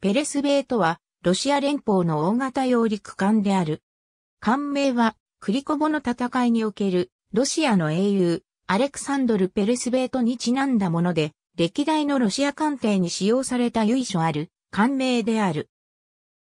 ペレスベーとは、ロシア連邦の大型揚陸艦である。艦名は、クリコボの戦いにおける、ロシアの英雄、アレクサンドル・ペレスベートにちなんだもので、歴代のロシア艦艇に使用された由緒ある、艦名である。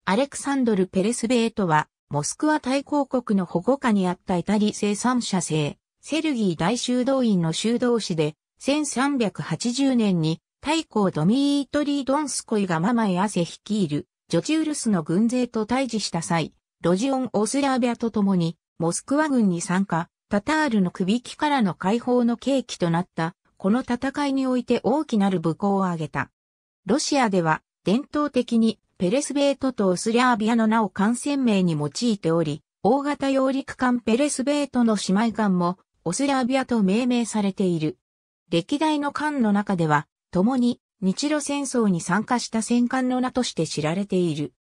アレクサンドル・ペレスベートは、モスクワ大公国の保護下にあったイタリ生産者制、セルギー大修道院の修道士で、1380年に太公ドミートリー・ドンスコイがママへ汗率いる、ジョチウルスの軍勢と対峙した際、ロジオン・オスラービアと共に、モスクワ軍に参加、タタールの首輝からの解放の契機となった、この戦いにおいて大きなる武功を挙げた。ロシアでは、伝統的に、ペレスベートとオスラービアの名を艦船名に用いており、大型揚陸艦ペレスベートの姉妹艦も、オスラービアと命名されている。歴代の艦の中では、共に日露戦争に参加した戦艦の名として知られている。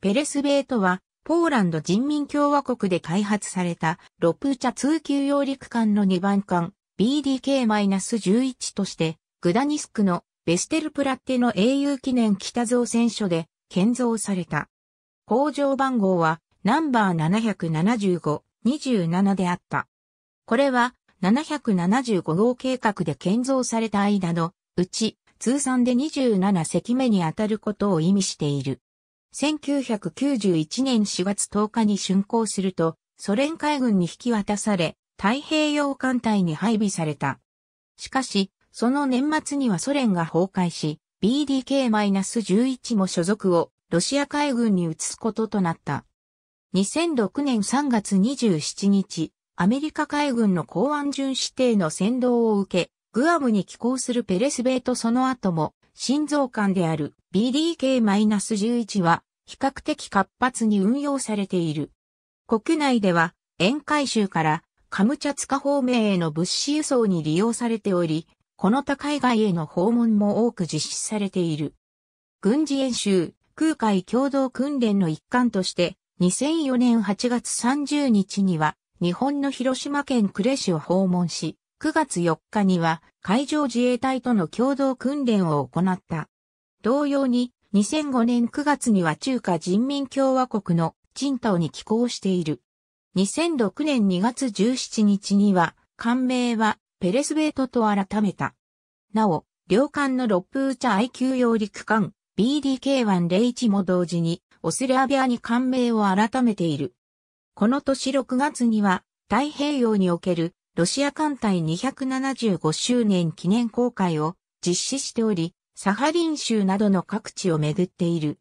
ペレスベーとは、ポーランド人民共和国で開発されたロプーチャ通級揚陸艦の2番艦 BDK-11 として、グダニスクのベステルプラッテの英雄記念北造船所で建造された。工場番号はナンバー775-27であった。これは775号計画で建造された間のうち通算で27隻目に当たることを意味している。1991年4月10日に竣工すると、ソ連海軍に引き渡され、太平洋艦隊に配備された。しかし、その年末にはソ連が崩壊し、BDK-11 も所属をロシア海軍に移すこととなった。2006年3月27日、アメリカ海軍の公安巡視艇の先導を受け、グアムに寄港するペレスベイとその後も、心臓間である BDK-11 は、比較的活発に運用されている。国内では、沿海州からカムチャツカ方面への物資輸送に利用されており、この他海外への訪問も多く実施されている。軍事演習、空海共同訓練の一環として、2004年8月30日には、日本の広島県呉市を訪問し、9月4日には海上自衛隊との共同訓練を行った。同様に2005年9月には中華人民共和国の陳島に寄港している。2006年2月17日には、艦名はペレスベートと改めた。なお、両艦のロップーチャ I q 揚陸艦 BDK101 も同時にオスレアビアに艦名を改めている。この年6月には太平洋におけるロシア艦隊275周年記念公開を実施しており、サハリン州などの各地を巡っている。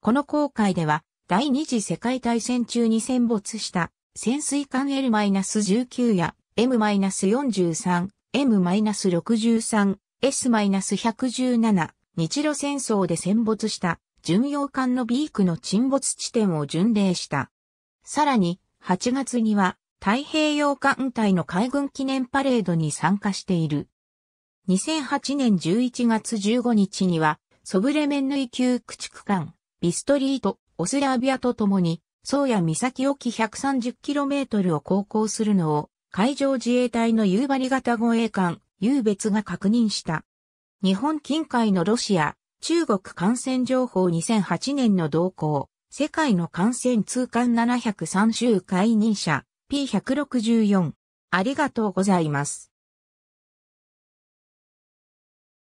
この航海では、第二次世界大戦中に戦没した潜水艦 L-19 や M-43、M-63、S-117 日露戦争で戦没した巡洋艦のビークの沈没地点を巡礼した。さらに8月には太平洋艦隊の海軍記念パレードに参加している。2008年11月15日には、ソブレメンヌイ級駆逐艦、ビストリート、オスラビアと共に、宗谷岬沖 130km を航行するのを、海上自衛隊の夕張型護衛艦、優別が確認した。日本近海のロシア、中国感染情報2008年の動向、世界の感染通関703週解任者、P164。ありがとうございます。